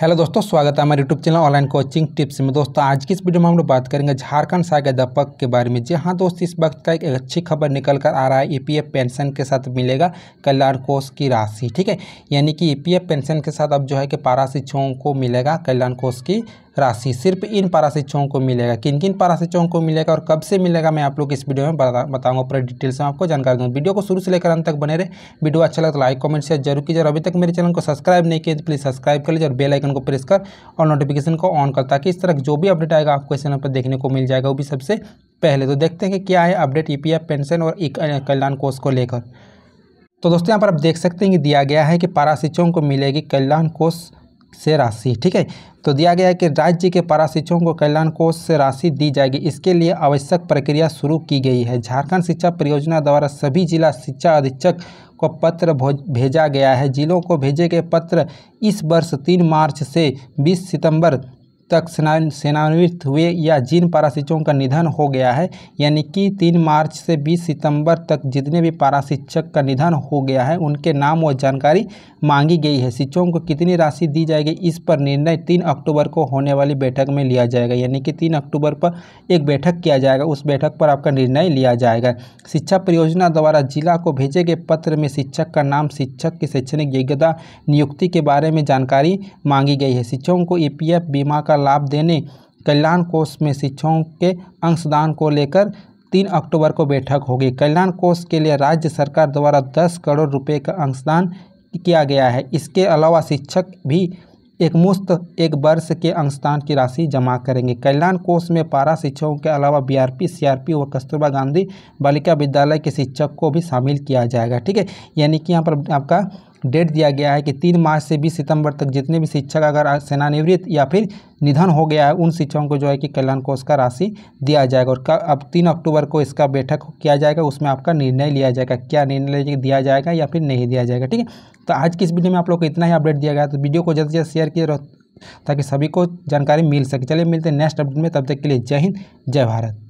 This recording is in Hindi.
हेलो दोस्तों स्वागत है हमारे YouTube channel online coaching tips में दोस्तों आज की इस वीडियो में हम लोग बात करेंगे झारखंड सहायक अध्यापक के बारे में जी हाँ दोस्त इस वक्त का एक अच्छी खबर निकल कर आ रहा है ईपीएफ e पेंशन के साथ मिलेगा कल्याण कोष की राशि ठीक है यानी कि ईपीएफ e पेंशन के साथ अब जो है कि पारा शिक्षकों को मिलेगा कल्याण कोष की राशि सिर्फ इन पराशिक्षकों को मिलेगा किन किन पराशिक्षकों को मिलेगा और कब से मिलेगा मैं आप लोग इस वीडियो में बताऊंगा पूरा डिटेल से आपको जानकारी दूंगा वीडियो को शुरू से लेकर अंत तक बने रहे वीडियो अच्छा लगता है तो लाइक कमेंट शेयर जरूर कीजिए और अभी तक मेरे चैनल को सब्सक्राइब नहीं किया तो प्लीज़ सब्सक्राइब कर लीजिए और बेलाइकन को प्रेस कर और नोटिफिकेशन को ऑन कर ताकि इस तरह जो भी अपडेट आएगा आपको इस चैनल पर देखने को मिल जाएगा वो भी सबसे पहले तो देखते हैं कि क्या है अपडेट ई e पेंशन और कल्याण कोष को लेकर तो दोस्तों यहाँ पर आप देख सकते हैं कि दिया गया है कि पारा शिक्षकों को मिलेगी कल्याण कोष से राशि ठीक है तो दिया गया है कि राज्य के पारा शिक्षकों को कल्याण कोष से राशि दी जाएगी इसके लिए आवश्यक प्रक्रिया शुरू की गई है झारखंड शिक्षा परियोजना द्वारा सभी जिला शिक्षा अधीक्षक को पत्र भेजा गया है जिलों को भेजे गए पत्र इस वर्ष तीन मार्च से बीस सितंबर तक सेनानिवृत्त हुए या जिन पाराशिक्षकों का निधन हो गया है यानी कि तीन मार्च से बीस सितंबर तक जितने भी पाराशिक्षक का निधन हो गया है उनके नाम व जानकारी मांगी गई है शिक्षकों को कितनी राशि दी जाएगी इस पर निर्णय तीन अक्टूबर को होने वाली बैठक में लिया जाएगा यानी कि तीन अक्टूबर पर एक बैठक किया जाएगा उस बैठक पर आपका निर्णय लिया जाएगा शिक्षा परियोजना द्वारा जिला को भेजे गए पत्र में शिक्षक का नाम शिक्षक की शैक्षणिक योग्यता नियुक्ति के बारे में जानकारी मांगी गई है शिक्षकों को ई बीमा का लाभ देने कल्याण कोष में शिक्षकों के अंशदान को लेकर तीन अक्टूबर को बैठक होगी कल्याण कोष के लिए राज्य सरकार द्वारा दस करोड़ रुपए का अंशदान किया गया है इसके अलावा शिक्षक भी एक मुश्त एक वर्ष के अंशदान की राशि जमा करेंगे कल्याण कोष में पारा शिक्षकों के अलावा बीआरपी, सीआरपी और कस्तूरबा गांधी बालिका विद्यालय के शिक्षक को भी शामिल किया जाएगा ठीक है यानी कि यहाँ पर आपका डेट दिया गया है कि तीन मार्च से बीस सितंबर तक जितने भी शिक्षक अगर सेनानिवृत्त या फिर निधन हो गया है उन शिक्षकों को जो है कि कल्याण कोष का राशि दिया जाएगा और अब तीन अक्टूबर को इसका बैठक किया जाएगा उसमें आपका निर्णय लिया जाएगा क्या निर्णय दिया जाएगा या फिर नहीं दिया जाएगा ठीक है तो आज की इस वीडियो में आप लोग को इतना ही अपडेट दिया गया तो वीडियो को जल्द से जल्द शेयर किया ताकि सभी को जानकारी मिल सके चलिए मिलते हैं नेक्स्ट अपडेट में तब तक के लिए जय हिंद जय भारत